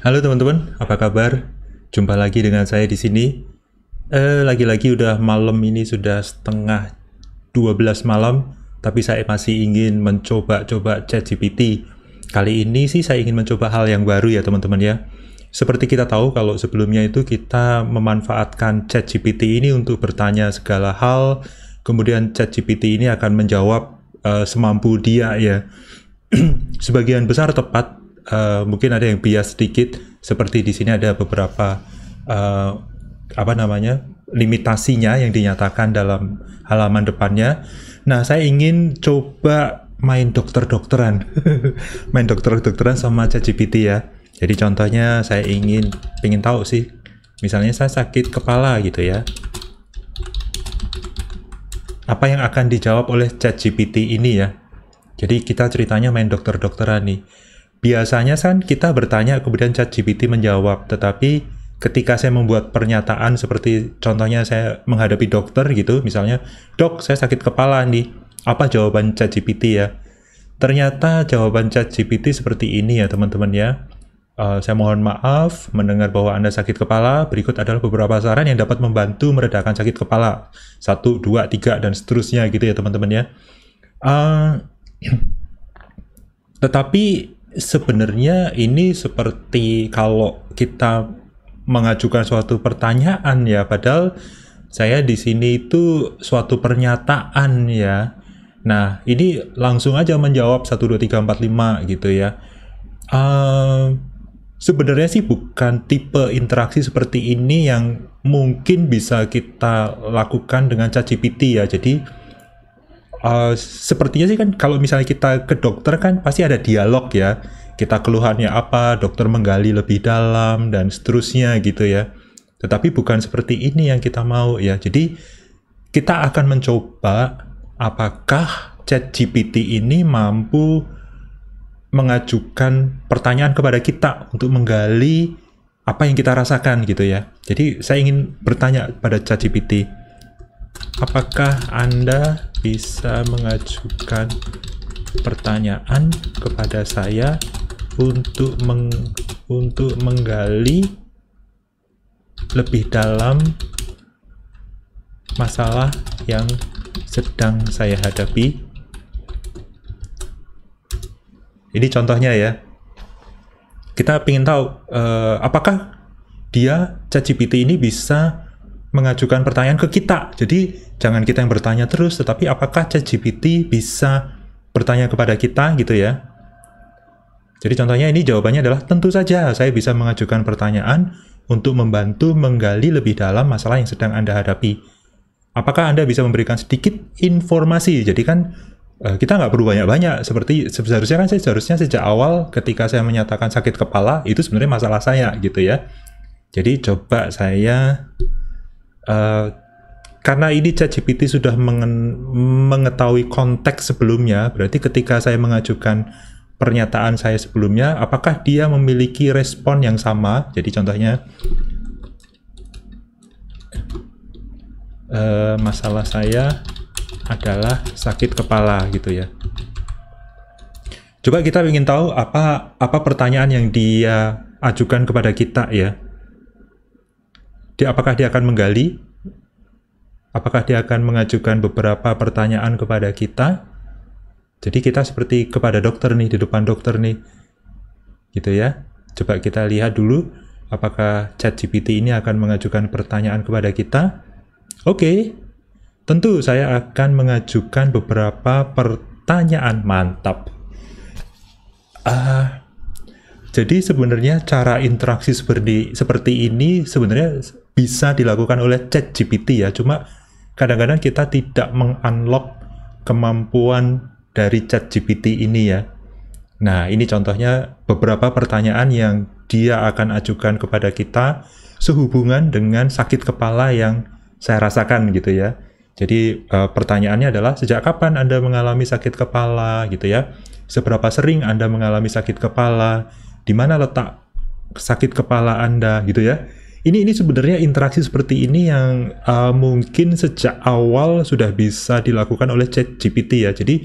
Halo teman-teman, apa kabar? Jumpa lagi dengan saya di sini. Eh, lagi-lagi udah malam ini sudah setengah 12 malam, tapi saya masih ingin mencoba-coba ChatGPT. Kali ini sih saya ingin mencoba hal yang baru ya teman-teman ya. Seperti kita tahu kalau sebelumnya itu kita memanfaatkan ChatGPT ini untuk bertanya segala hal, kemudian ChatGPT ini akan menjawab uh, semampu dia ya. Sebagian besar tepat, uh, mungkin ada yang bias sedikit seperti di sini ada beberapa uh, apa namanya limitasinya yang dinyatakan dalam halaman depannya. Nah, saya ingin coba main dokter-dokteran, main dokter-dokteran sama ChatGPT ya. Jadi contohnya saya ingin ingin tahu sih, misalnya saya sakit kepala gitu ya. Apa yang akan dijawab oleh ChatGPT ini ya? Jadi kita ceritanya main dokter-dokteran nih. Biasanya kan kita bertanya kemudian chat GPT menjawab, tetapi ketika saya membuat pernyataan seperti contohnya saya menghadapi dokter gitu, misalnya, "Dok, saya sakit kepala nih." Apa jawaban chat GPT ya? Ternyata jawaban chat GPT seperti ini ya, teman-teman ya. Uh, saya mohon maaf mendengar bahwa Anda sakit kepala. Berikut adalah beberapa saran yang dapat membantu meredakan sakit kepala. Satu, dua, tiga, dan seterusnya gitu ya teman-teman ya. Uh, tetapi sebenarnya ini seperti kalau kita mengajukan suatu pertanyaan ya padahal saya di sini itu suatu pernyataan ya. Nah, ini langsung aja menjawab 1 2 3 4 5 gitu ya. Uh, sebenarnya sih bukan tipe interaksi seperti ini yang mungkin bisa kita lakukan dengan ChatGPT ya. Jadi uh, sepertinya sih kan kalau misalnya kita ke dokter kan pasti ada dialog ya. Kita keluhannya apa, dokter menggali lebih dalam dan seterusnya gitu ya. Tetapi bukan seperti ini yang kita mau ya. Jadi kita akan mencoba apakah chat GPT ini mampu mengajukan pertanyaan kepada kita untuk menggali apa yang kita rasakan gitu ya. Jadi saya ingin bertanya pada ChatGPT, apakah Anda bisa mengajukan pertanyaan kepada saya untuk meng, untuk menggali lebih dalam masalah yang sedang saya hadapi. Ini contohnya ya. Kita ingin tahu uh, apakah dia ChatGPT ini bisa mengajukan pertanyaan ke kita. Jadi jangan kita yang bertanya terus, tetapi apakah ChatGPT bisa bertanya kepada kita gitu ya? Jadi contohnya ini jawabannya adalah tentu saja saya bisa mengajukan pertanyaan untuk membantu menggali lebih dalam masalah yang sedang Anda hadapi. Apakah Anda bisa memberikan sedikit informasi? Jadi kan eh, kita nggak perlu banyak-banyak seperti seharusnya kan saya seharusnya sejak awal ketika saya menyatakan sakit kepala itu sebenarnya masalah saya gitu ya jadi coba saya Eh, karena ini ChatGPT sudah mengetahui konteks sebelumnya, berarti ketika saya mengajukan pernyataan saya sebelumnya, apakah dia memiliki respon yang sama? Jadi contohnya uh, masalah saya adalah sakit kepala gitu ya. Coba kita ingin tahu apa apa pertanyaan yang dia ajukan kepada kita ya. Dia, apakah dia akan menggali? Apakah dia akan mengajukan beberapa pertanyaan kepada kita? Jadi kita seperti kepada dokter nih, di depan dokter nih. Gitu ya. Coba kita lihat dulu apakah ChatGPT ini akan mengajukan pertanyaan kepada kita. Oke, okay. tentu saya akan mengajukan beberapa pertanyaan mantap. Ah, uh, jadi sebenarnya cara interaksi seperti seperti ini sebenarnya bisa dilakukan oleh chat GPT ya. Cuma kadang-kadang kita tidak mengunlock kemampuan dari chat GPT ini ya. Nah, ini contohnya beberapa pertanyaan yang dia akan ajukan kepada kita sehubungan dengan sakit kepala yang saya rasakan gitu ya. Jadi e, pertanyaannya adalah sejak kapan Anda mengalami sakit kepala gitu ya? Seberapa sering Anda mengalami sakit kepala? di mana letak sakit kepala Anda gitu ya. Ini ini sebenarnya interaksi seperti ini yang uh, mungkin sejak awal sudah bisa dilakukan oleh Chat GPT ya. Jadi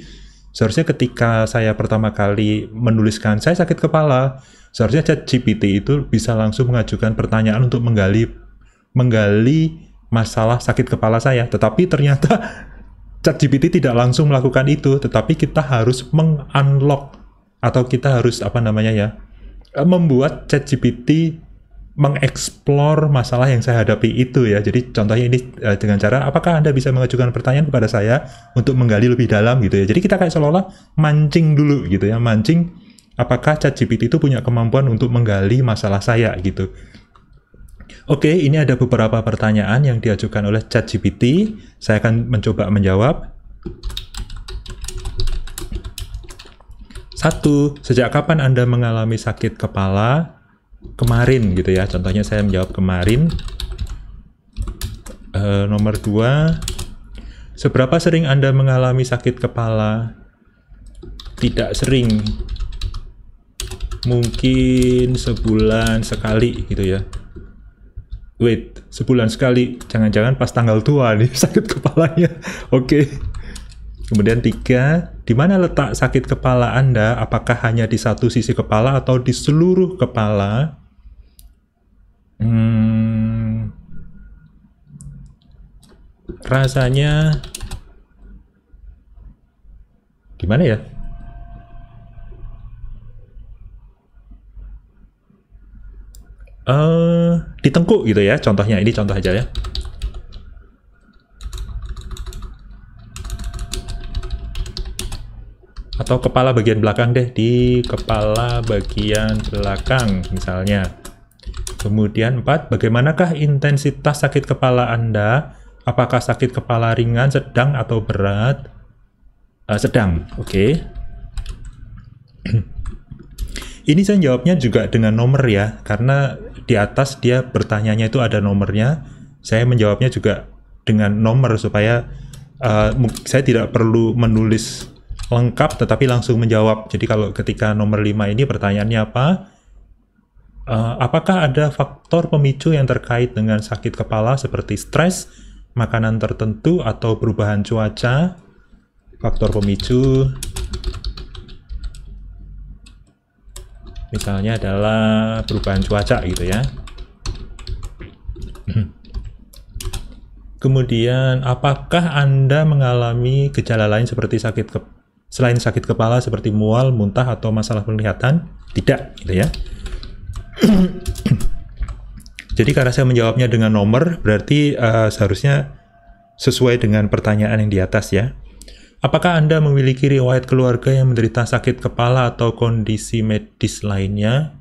seharusnya ketika saya pertama kali menuliskan saya sakit kepala, seharusnya Chat GPT itu bisa langsung mengajukan pertanyaan untuk menggali menggali masalah sakit kepala saya. Tetapi ternyata Chat GPT tidak langsung melakukan itu, tetapi kita harus mengunlock atau kita harus apa namanya ya? Eh, membuat ChatGPT mengeksplor masalah yang saya hadapi itu ya. Jadi contohnya ini eh, dengan cara apakah Anda bisa mengajukan pertanyaan kepada saya untuk menggali lebih dalam gitu ya. Jadi kita kayak seolah-olah mancing dulu gitu ya, mancing apakah ChatGPT itu punya kemampuan untuk menggali masalah saya gitu. Oke, ini ada beberapa pertanyaan yang diajukan oleh ChatGPT. Saya akan mencoba menjawab. Satu, sejak kapan Anda mengalami sakit kepala? Kemarin gitu ya, contohnya saya menjawab kemarin. E, nomor dua, seberapa sering Anda mengalami sakit kepala? Tidak sering, mungkin sebulan sekali gitu ya. Wait, sebulan sekali. Jangan-jangan pas tanggal tua nih sakit kepalanya. Oke. okay. Kemudian tiga, di mana letak sakit kepala Anda? Apakah hanya di satu sisi kepala atau di seluruh kepala? Hmm, rasanya gimana ya? Uh, eh, di tengkuk gitu ya, contohnya ini contoh aja ya. atau kepala bagian belakang deh di kepala bagian belakang misalnya kemudian 4 bagaimanakah intensitas sakit kepala anda apakah sakit kepala ringan sedang atau berat uh, sedang oke okay. ini saya jawabnya juga dengan nomor ya karena di atas dia bertanyanya itu ada nomornya saya menjawabnya juga dengan nomor supaya uh, saya tidak perlu menulis lengkap tetapi langsung menjawab. Jadi kalau ketika nomor 5 ini pertanyaannya apa? Uh, apakah ada faktor pemicu yang terkait dengan sakit kepala seperti stres, makanan tertentu atau perubahan cuaca? Faktor pemicu misalnya adalah perubahan cuaca gitu ya. Kemudian, apakah Anda mengalami gejala lain seperti sakit kepala? Selain sakit kepala seperti mual, muntah, atau masalah penglihatan? Tidak, gitu ya. Jadi karena saya menjawabnya dengan nomor, berarti uh, seharusnya sesuai dengan pertanyaan yang di atas ya. Apakah Anda memiliki riwayat keluarga yang menderita sakit kepala atau kondisi medis lainnya?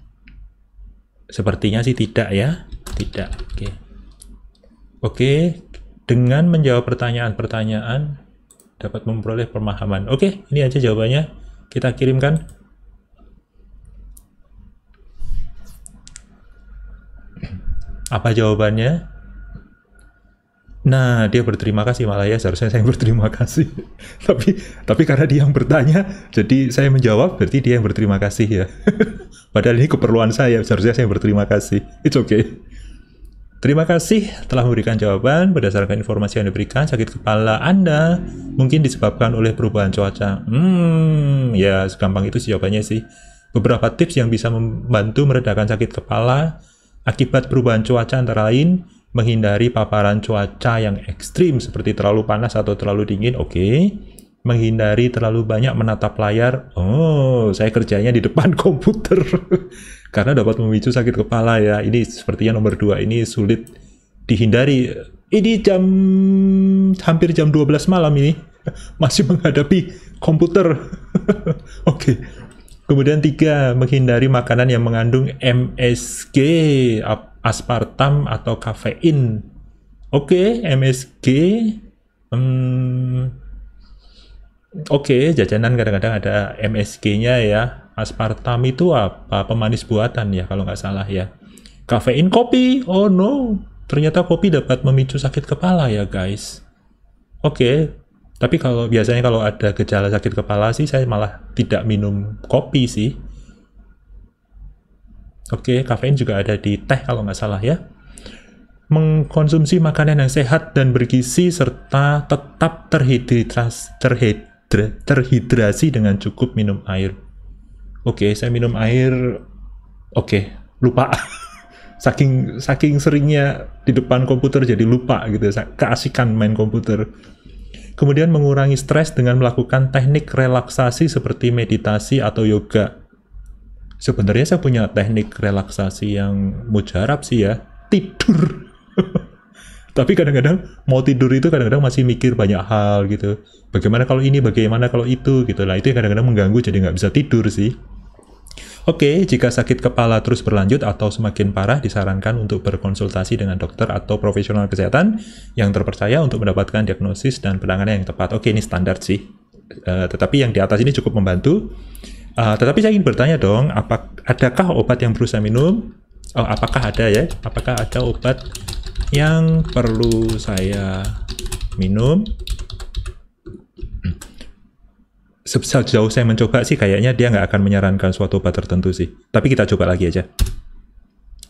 Sepertinya sih tidak ya. Tidak. Oke. Okay. Oke, okay. dengan menjawab pertanyaan-pertanyaan dapat memperoleh pemahaman. Oke, ini aja jawabannya. Kita kirimkan. Apa jawabannya? Nah, dia berterima kasih malah ya, seharusnya saya berterima kasih. tapi tapi karena dia yang bertanya, jadi saya menjawab, berarti dia yang berterima kasih ya. Padahal ini keperluan saya, seharusnya saya berterima kasih. It's okay. Terima kasih telah memberikan jawaban berdasarkan informasi yang diberikan. Sakit kepala Anda mungkin disebabkan oleh perubahan cuaca. Hmm, ya segampang itu sih jawabannya sih. Beberapa tips yang bisa membantu meredakan sakit kepala akibat perubahan cuaca antara lain menghindari paparan cuaca yang ekstrim seperti terlalu panas atau terlalu dingin. Oke. Okay menghindari terlalu banyak menatap layar. Oh, saya kerjanya di depan komputer karena dapat memicu sakit kepala ya. Ini sepertinya nomor dua ini sulit dihindari. Ini jam hampir jam 12 malam ini masih menghadapi komputer. Oke. okay. Kemudian tiga, menghindari makanan yang mengandung MSG, aspartam atau kafein. Oke, okay, MSG. Hmm, Oke, okay, jajanan kadang-kadang ada MSG-nya ya aspartam itu apa pemanis buatan ya kalau nggak salah ya kafein kopi oh no ternyata kopi dapat memicu sakit kepala ya guys oke okay. tapi kalau biasanya kalau ada gejala sakit kepala sih saya malah tidak minum kopi sih oke okay, kafein juga ada di teh kalau nggak salah ya mengkonsumsi makanan yang sehat dan bergizi serta tetap terhidrasi, terhidrasi dengan cukup minum air. Oke, okay, saya minum air. Oke, okay, lupa. saking saking seringnya di depan komputer jadi lupa gitu. Keasikan main komputer. Kemudian mengurangi stres dengan melakukan teknik relaksasi seperti meditasi atau yoga. Sebenarnya saya punya teknik relaksasi yang mujarab sih ya, tidur. Tapi kadang-kadang mau tidur itu kadang-kadang masih mikir banyak hal gitu. Bagaimana kalau ini, bagaimana kalau itu gitu. lah. itu yang kadang-kadang mengganggu jadi nggak bisa tidur sih. Oke, jika sakit kepala terus berlanjut atau semakin parah, disarankan untuk berkonsultasi dengan dokter atau profesional kesehatan yang terpercaya untuk mendapatkan diagnosis dan penanganan yang tepat. Oke, ini standar sih. Uh, tetapi yang di atas ini cukup membantu. Uh, tetapi saya ingin bertanya dong, apa, adakah obat yang perlu saya minum? Oh, apakah ada ya? Apakah ada obat yang perlu saya minum? Hmm sejauh saya mencoba sih kayaknya dia nggak akan menyarankan suatu obat tertentu sih. Tapi kita coba lagi aja.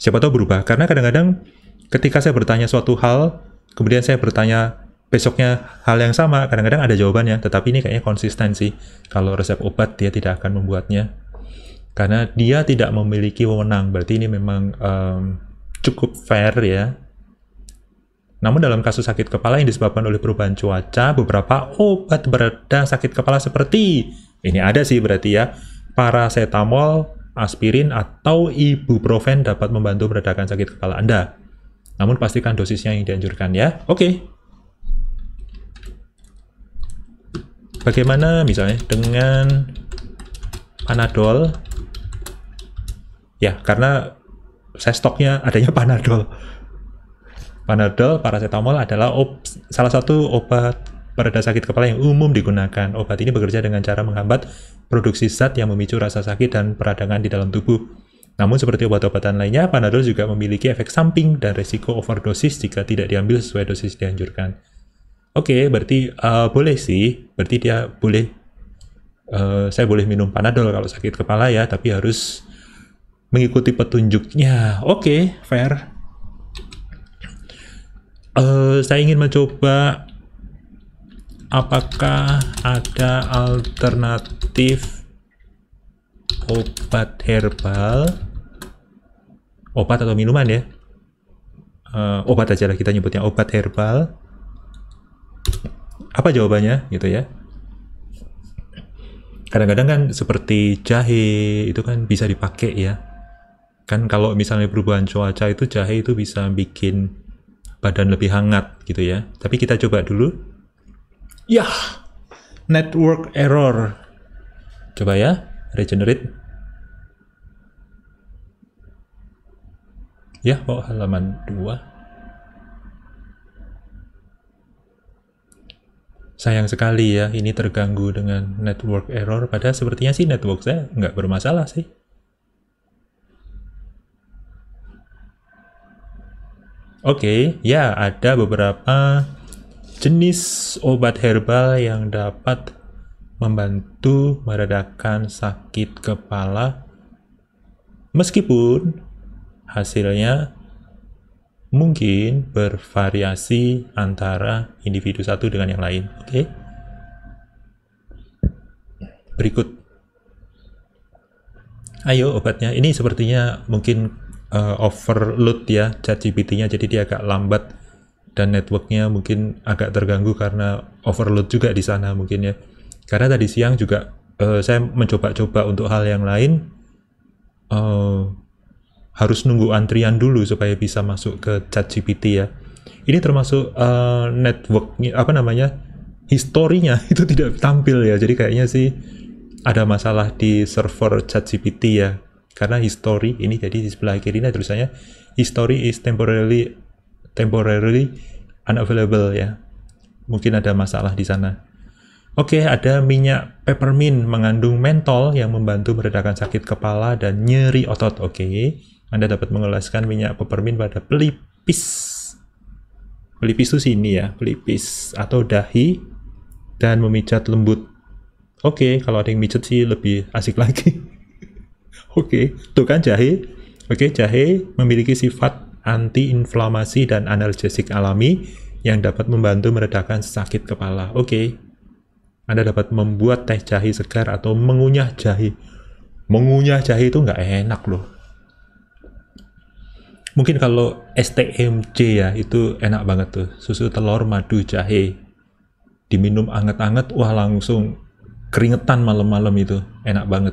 Siapa tahu berubah. Karena kadang-kadang ketika saya bertanya suatu hal, kemudian saya bertanya besoknya hal yang sama, kadang-kadang ada jawabannya. Tetapi ini kayaknya konsisten sih. Kalau resep obat dia tidak akan membuatnya. Karena dia tidak memiliki wewenang. Berarti ini memang um, cukup fair ya namun dalam kasus sakit kepala yang disebabkan oleh perubahan cuaca, beberapa obat bereda sakit kepala seperti ini ada sih berarti ya, paracetamol, aspirin atau ibuprofen dapat membantu meredakan sakit kepala Anda. Namun pastikan dosisnya yang dianjurkan ya. Oke. Bagaimana misalnya dengan Panadol? Ya, karena saya stoknya adanya Panadol. Panadol, paracetamol adalah salah satu obat pereda sakit kepala yang umum digunakan. Obat ini bekerja dengan cara menghambat produksi zat yang memicu rasa sakit dan peradangan di dalam tubuh. Namun seperti obat-obatan lainnya, Panadol juga memiliki efek samping dan risiko overdosis jika tidak diambil sesuai dosis dianjurkan. Oke, okay, berarti uh, boleh sih, berarti dia boleh, uh, saya boleh minum Panadol kalau sakit kepala ya, tapi harus mengikuti petunjuknya. Oke, okay, fair uh, saya ingin mencoba apakah ada alternatif obat herbal obat atau minuman ya uh, obat aja lah kita nyebutnya obat herbal apa jawabannya gitu ya kadang-kadang kan seperti jahe itu kan bisa dipakai ya kan kalau misalnya perubahan cuaca itu jahe itu bisa bikin badan lebih hangat gitu ya. Tapi kita coba dulu. Yah, network error. Coba ya, regenerate. Ya, bawa halaman 2. Sayang sekali ya, ini terganggu dengan network error. Padahal sepertinya sih network saya nggak bermasalah sih. Oke, okay, ya ada beberapa jenis obat herbal yang dapat membantu meredakan sakit kepala meskipun hasilnya mungkin bervariasi antara individu satu dengan yang lain, oke? Okay? Berikut. Ayo obatnya. Ini sepertinya mungkin uh, overload ya Chat gpt nya jadi dia agak lambat dan networknya mungkin agak terganggu karena overload juga di sana mungkin ya karena tadi siang juga uh, saya mencoba-coba untuk hal yang lain uh, harus nunggu antrian dulu supaya bisa masuk ke Chat GPT ya ini termasuk uh, network apa namanya historinya itu tidak tampil ya jadi kayaknya sih ada masalah di server Chat GPT ya karena history ini jadi di sebelah kiri ini tulisannya history is temporarily temporarily unavailable ya mungkin ada masalah di sana oke ada minyak peppermint mengandung mentol yang membantu meredakan sakit kepala dan nyeri otot oke anda dapat mengelaskan minyak peppermint pada pelipis pelipis itu sini ya pelipis atau dahi dan memijat lembut oke kalau ada yang mijat sih lebih asik lagi Oke, okay. tuh kan jahe. Oke, okay, jahe memiliki sifat antiinflamasi dan analgesik alami yang dapat membantu meredakan sakit kepala. Oke. Okay. Anda dapat membuat teh jahe segar atau mengunyah jahe. Mengunyah jahe itu nggak enak loh. Mungkin kalau STMJ ya, itu enak banget tuh. Susu telur madu jahe. Diminum anget-anget, wah langsung keringetan malam-malam itu. Enak banget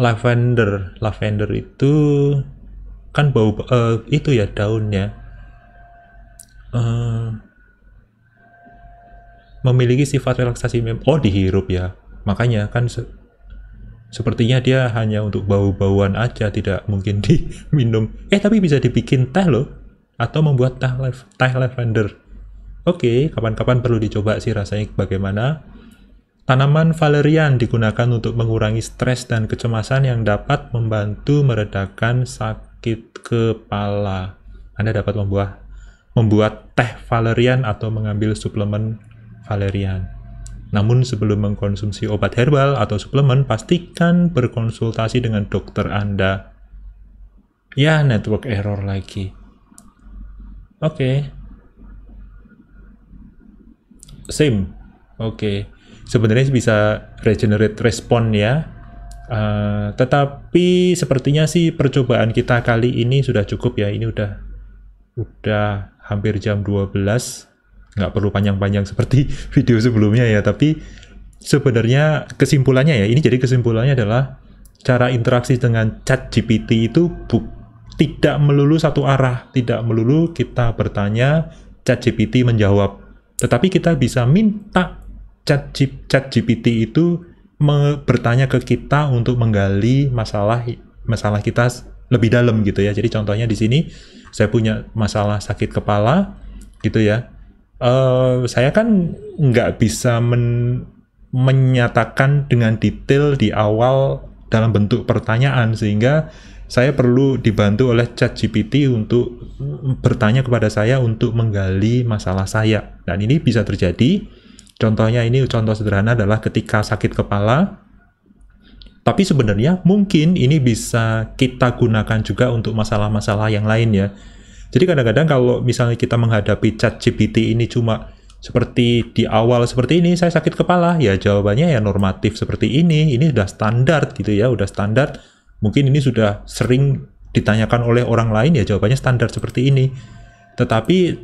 lavender lavender itu kan bau uh, itu ya daunnya uh, memiliki sifat relaksasi oh dihirup ya makanya kan se sepertinya dia hanya untuk bau-bauan aja tidak mungkin diminum eh tapi bisa dibikin teh loh atau membuat teh, teh lavender oke okay, kapan-kapan perlu dicoba sih rasanya bagaimana Tanaman valerian digunakan untuk mengurangi stres dan kecemasan yang dapat membantu meredakan sakit kepala. Anda dapat membuat membuat teh valerian atau mengambil suplemen valerian. Namun sebelum mengkonsumsi obat herbal atau suplemen, pastikan berkonsultasi dengan dokter Anda. Ya, network error lagi. Oke. Okay. Same. Oke. Okay sebenarnya bisa regenerate respon ya. Uh, tetapi sepertinya sih percobaan kita kali ini sudah cukup ya. Ini udah udah hampir jam 12. Nggak perlu panjang-panjang seperti video sebelumnya ya, tapi sebenarnya kesimpulannya ya, ini jadi kesimpulannya adalah cara interaksi dengan chat GPT itu bu, tidak melulu satu arah, tidak melulu kita bertanya, chat GPT menjawab. Tetapi kita bisa minta chat, chat GPT itu bertanya ke kita untuk menggali masalah masalah kita lebih dalam gitu ya. Jadi contohnya di sini saya punya masalah sakit kepala gitu ya. Uh, saya kan nggak bisa men menyatakan dengan detail di awal dalam bentuk pertanyaan sehingga saya perlu dibantu oleh Chat GPT untuk bertanya kepada saya untuk menggali masalah saya. Dan ini bisa terjadi Contohnya ini contoh sederhana adalah ketika sakit kepala, tapi sebenarnya mungkin ini bisa kita gunakan juga untuk masalah-masalah yang lain ya. Jadi kadang-kadang kalau misalnya kita menghadapi chat GPT ini cuma seperti di awal seperti ini saya sakit kepala ya jawabannya ya normatif seperti ini ini sudah standar gitu ya udah standar mungkin ini sudah sering ditanyakan oleh orang lain ya jawabannya standar seperti ini tetapi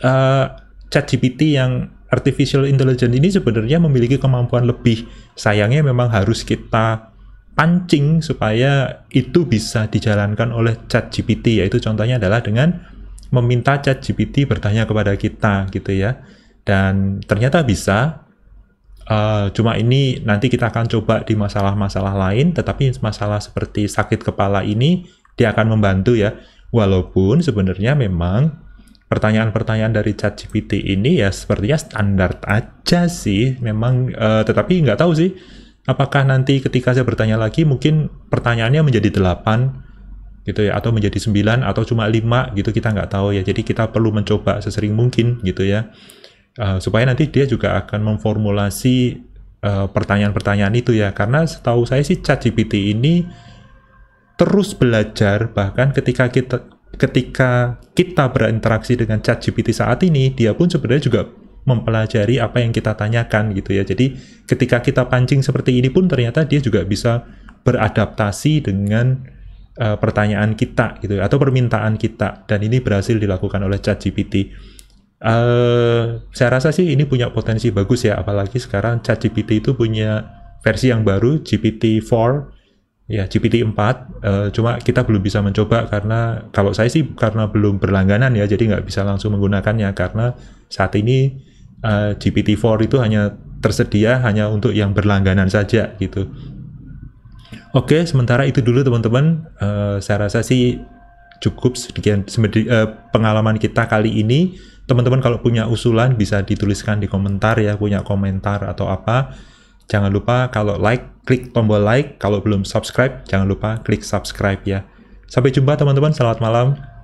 uh, eh, chat GPT yang artificial intelligence ini sebenarnya memiliki kemampuan lebih. Sayangnya memang harus kita pancing supaya itu bisa dijalankan oleh Chat GPT yaitu contohnya adalah dengan meminta Chat GPT bertanya kepada kita gitu ya. Dan ternyata bisa Uh, cuma ini nanti kita akan coba di masalah-masalah lain, tetapi masalah seperti sakit kepala ini dia akan membantu ya. Walaupun sebenarnya memang pertanyaan-pertanyaan dari ChatGPT ini ya sepertinya standar aja sih memang uh, tetapi nggak tahu sih apakah nanti ketika saya bertanya lagi mungkin pertanyaannya menjadi 8 gitu ya atau menjadi 9 atau cuma 5 gitu kita nggak tahu ya jadi kita perlu mencoba sesering mungkin gitu ya uh, supaya nanti dia juga akan memformulasi eh, pertanyaan-pertanyaan uh, pertanyaan -pertanyaan itu ya karena setahu saya sih ChatGPT ini terus belajar bahkan ketika kita ketika kita berinteraksi dengan chat GPT saat ini, dia pun sebenarnya juga mempelajari apa yang kita tanyakan gitu ya. Jadi ketika kita pancing seperti ini pun ternyata dia juga bisa beradaptasi dengan uh, pertanyaan kita gitu ya, atau permintaan kita dan ini berhasil dilakukan oleh ChatGPT. Uh, saya rasa sih ini punya potensi bagus ya apalagi sekarang chat GPT itu punya versi yang baru GPT-4 Ya, GPT-4, uh, eh, cuma kita belum bisa mencoba karena kalau saya sih karena belum berlangganan ya, jadi nggak bisa langsung menggunakannya karena saat ini uh, eh, GPT-4 itu hanya tersedia hanya untuk yang berlangganan saja gitu. Oke, sementara itu dulu teman-teman, uh, saya rasa sih cukup sedikit uh, pengalaman kita kali ini. Teman-teman kalau punya usulan bisa dituliskan di komentar ya, punya komentar atau apa Jangan lupa kalau like, klik tombol like. Kalau belum subscribe, jangan lupa klik subscribe ya. Sampai jumpa teman-teman, selamat malam.